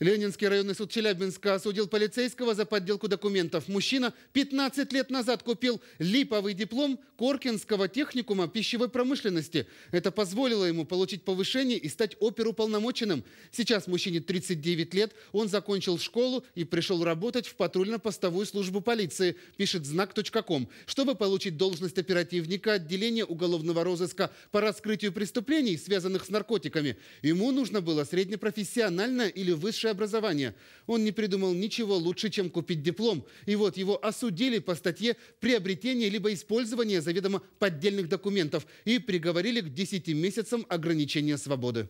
Ленинский районный суд Челябинска осудил полицейского за подделку документов. Мужчина 15 лет назад купил липовый диплом Коркинского техникума пищевой промышленности. Это позволило ему получить повышение и стать оперуполномоченным. Сейчас мужчине 39 лет. Он закончил школу и пришел работать в патрульно-постовую службу полиции, пишет знак.ком. Чтобы получить должность оперативника отделения уголовного розыска по раскрытию преступлений, связанных с наркотиками, ему нужно было среднепрофессиональное или высшее высшее образование. Он не придумал ничего лучше, чем купить диплом. И вот его осудили по статье «Приобретение либо использование заведомо поддельных документов» и приговорили к 10 месяцам ограничения свободы.